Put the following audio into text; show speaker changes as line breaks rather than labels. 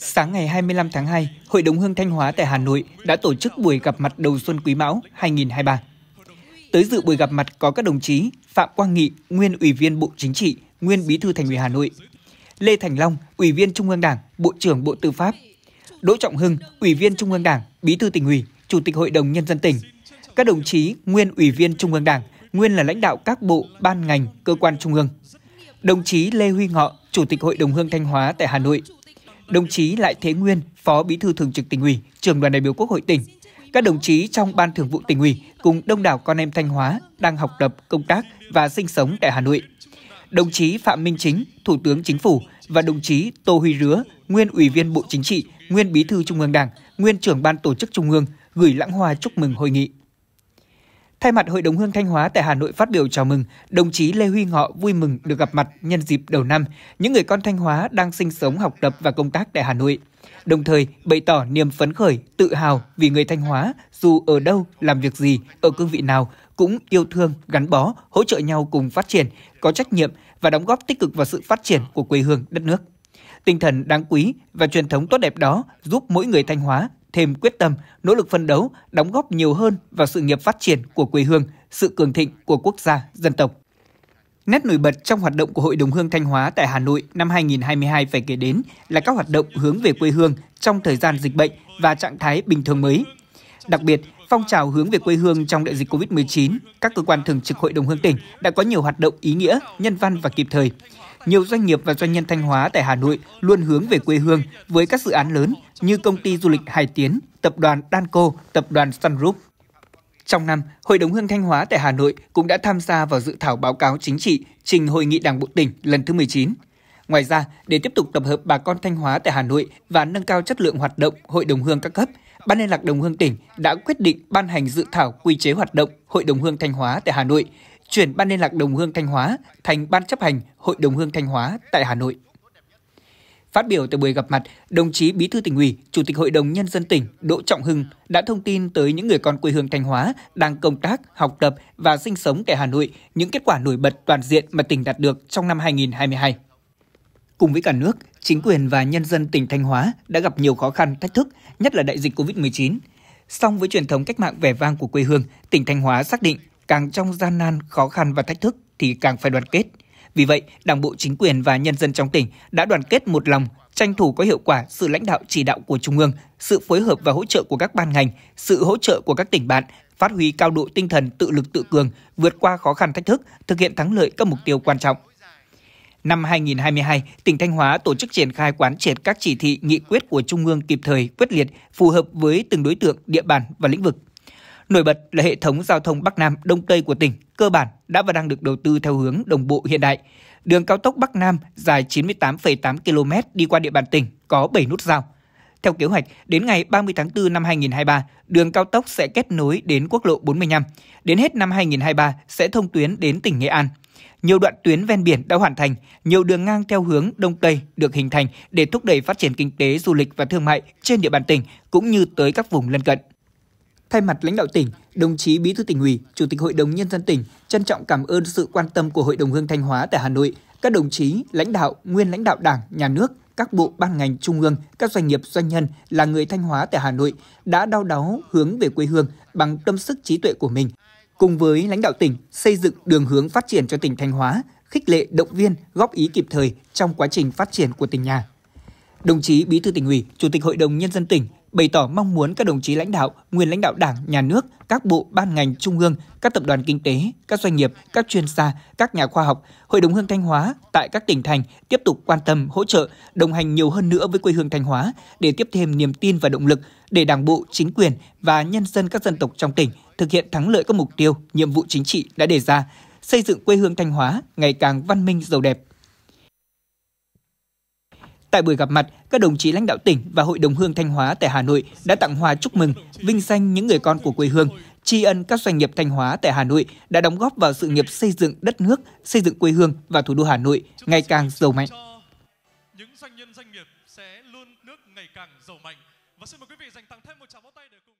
Sáng ngày 25 tháng 2, Hội đồng Hương Thanh Hóa tại Hà Nội đã tổ chức buổi gặp mặt đầu xuân Quý Mão 2023. Tới dự buổi gặp mặt có các đồng chí Phạm Quang Nghị, nguyên Ủy viên Bộ Chính trị, nguyên Bí thư Thành ủy Hà Nội, Lê Thành Long, Ủy viên Trung ương Đảng, Bộ trưởng Bộ Tư pháp, Đỗ Trọng Hưng, Ủy viên Trung ương Đảng, Bí thư tỉnh ủy, Chủ tịch Hội đồng Nhân dân tỉnh, các đồng chí nguyên Ủy viên Trung ương Đảng, nguyên là lãnh đạo các bộ, ban ngành, cơ quan trung ương. Đồng chí Lê Huy Ngọ, Chủ tịch Hội đồng Hương Thanh Hóa tại Hà Nội, đồng chí Lại Thế Nguyên, Phó Bí thư Thường trực tỉnh ủy, trưởng đoàn đại biểu Quốc hội tỉnh, các đồng chí trong Ban Thường vụ tỉnh ủy cùng đông đảo con em Thanh Hóa đang học tập, công tác và sinh sống tại Hà Nội. Đồng chí Phạm Minh Chính, Thủ tướng Chính phủ và đồng chí Tô Huy Rứa, nguyên Ủy viên Bộ Chính trị, nguyên Bí thư Trung ương Đảng, nguyên trưởng Ban Tổ chức Trung ương gửi lãng hoa chúc mừng hội nghị. Thay mặt Hội đồng Hương Thanh Hóa tại Hà Nội phát biểu chào mừng, đồng chí Lê Huy Ngọ vui mừng được gặp mặt nhân dịp đầu năm những người con Thanh Hóa đang sinh sống, học tập và công tác tại Hà Nội. Đồng thời bày tỏ niềm phấn khởi, tự hào vì người Thanh Hóa dù ở đâu, làm việc gì, ở cương vị nào cũng yêu thương, gắn bó, hỗ trợ nhau cùng phát triển, có trách nhiệm và đóng góp tích cực vào sự phát triển của quê hương đất nước. Tinh thần đáng quý và truyền thống tốt đẹp đó giúp mỗi người Thanh Hóa thêm quyết tâm, nỗ lực phân đấu, đóng góp nhiều hơn vào sự nghiệp phát triển của quê hương, sự cường thịnh của quốc gia, dân tộc. Nét nổi bật trong hoạt động của Hội đồng Hương Thanh Hóa tại Hà Nội năm 2022 phải kể đến là các hoạt động hướng về quê hương trong thời gian dịch bệnh và trạng thái bình thường mới – Đặc biệt, phong trào hướng về quê hương trong đại dịch COVID-19, các cơ quan thường trực Hội đồng Hương tỉnh đã có nhiều hoạt động ý nghĩa, nhân văn và kịp thời. Nhiều doanh nghiệp và doanh nhân Thanh Hóa tại Hà Nội luôn hướng về quê hương với các dự án lớn như công ty du lịch Hải Tiến, tập đoàn Danco, tập đoàn Sun Group. Trong năm, Hội đồng Hương Thanh Hóa tại Hà Nội cũng đã tham gia vào dự thảo báo cáo chính trị trình Hội nghị Đảng Bộ tỉnh lần thứ 19. Ngoài ra, để tiếp tục tập hợp bà con Thanh Hóa tại Hà Nội và nâng cao chất lượng hoạt động Hội đồng Hương các cấp – Ban liên lạc Đồng Hương tỉnh đã quyết định ban hành dự thảo quy chế hoạt động Hội đồng Hương Thanh Hóa tại Hà Nội, chuyển Ban liên lạc Đồng Hương Thanh Hóa thành Ban chấp hành Hội đồng Hương Thanh Hóa tại Hà Nội. Phát biểu tại buổi gặp mặt, đồng chí Bí thư tỉnh ủy, Chủ tịch Hội đồng nhân dân tỉnh Đỗ Trọng Hưng đã thông tin tới những người con quê hương Thanh Hóa đang công tác, học tập và sinh sống tại Hà Nội những kết quả nổi bật toàn diện mà tỉnh đạt được trong năm 2022. Cùng với cả nước, chính quyền và nhân dân tỉnh Thanh Hóa đã gặp nhiều khó khăn, thách thức, nhất là đại dịch COVID-19. Song với truyền thống cách mạng vẻ vang của quê hương, tỉnh Thanh Hóa xác định càng trong gian nan, khó khăn và thách thức thì càng phải đoàn kết. Vì vậy, Đảng bộ chính quyền và nhân dân trong tỉnh đã đoàn kết một lòng, tranh thủ có hiệu quả sự lãnh đạo chỉ đạo của Trung ương, sự phối hợp và hỗ trợ của các ban ngành, sự hỗ trợ của các tỉnh bạn, phát huy cao độ tinh thần tự lực tự cường, vượt qua khó khăn thách thức, thực hiện thắng lợi các mục tiêu quan trọng. Năm 2022, tỉnh Thanh Hóa tổ chức triển khai quán triệt các chỉ thị, nghị quyết của Trung ương kịp thời, quyết liệt, phù hợp với từng đối tượng, địa bàn và lĩnh vực. Nổi bật là hệ thống giao thông Bắc Nam Đông Tây của tỉnh cơ bản đã và đang được đầu tư theo hướng đồng bộ hiện đại. Đường cao tốc Bắc Nam dài 98,8 km đi qua địa bàn tỉnh có 7 nút giao. Theo kế hoạch, đến ngày 30 tháng 4 năm 2023, đường cao tốc sẽ kết nối đến quốc lộ 45. Đến hết năm 2023 sẽ thông tuyến đến tỉnh Nghệ An – nhiều đoạn tuyến ven biển đã hoàn thành, nhiều đường ngang theo hướng đông tây được hình thành để thúc đẩy phát triển kinh tế, du lịch và thương mại trên địa bàn tỉnh cũng như tới các vùng lân cận. Thay mặt lãnh đạo tỉnh, đồng chí Bí thư tỉnh ủy, Chủ tịch Hội đồng nhân dân tỉnh trân trọng cảm ơn sự quan tâm của Hội đồng Hương Thanh Hóa tại Hà Nội, các đồng chí, lãnh đạo, nguyên lãnh đạo Đảng, nhà nước, các bộ ban ngành trung ương, các doanh nghiệp doanh nhân là người Thanh Hóa tại Hà Nội đã đau đáu hướng về quê hương bằng tâm sức trí tuệ của mình, cùng với lãnh đạo tỉnh xây dựng đường hướng phát triển cho tỉnh Thanh Hóa, khích lệ động viên, góp ý kịp thời trong quá trình phát triển của tỉnh nhà. Đồng chí Bí thư tỉnh ủy, Chủ tịch Hội đồng nhân dân tỉnh bày tỏ mong muốn các đồng chí lãnh đạo, nguyên lãnh đạo Đảng, Nhà nước, các bộ, ban ngành trung ương, các tập đoàn kinh tế, các doanh nghiệp, các chuyên gia, các nhà khoa học, Hội đồng Hương Thanh Hóa tại các tỉnh thành tiếp tục quan tâm, hỗ trợ, đồng hành nhiều hơn nữa với quê hương Thanh Hóa để tiếp thêm niềm tin và động lực để Đảng bộ, chính quyền và nhân dân các dân tộc trong tỉnh thực hiện thắng lợi các mục tiêu, nhiệm vụ chính trị đã đề ra, xây dựng quê hương Thanh Hóa ngày càng văn minh giàu đẹp. Tại buổi gặp mặt, các đồng chí lãnh đạo tỉnh và Hội đồng Hương Thanh Hóa tại Hà Nội đã tặng hoa chúc mừng, vinh danh những người con của quê hương, tri ân các doanh nghiệp Thanh Hóa tại Hà Nội đã đóng góp vào sự nghiệp xây dựng đất nước, xây dựng quê hương và thủ đô Hà Nội ngày càng giàu mạnh. Những doanh nhân doanh nghiệp sẽ luôn nước ngày càng giàu mạnh. Và xin mời quý vị dành tặng thêm một tràng vỗ tay để cùng